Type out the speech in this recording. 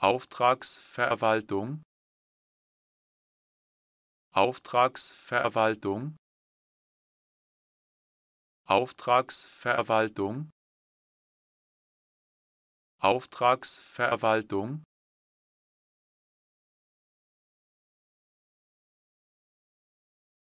Auftragsverwaltung Auftragsverwaltung Auftragsverwaltung Auftragsverwaltung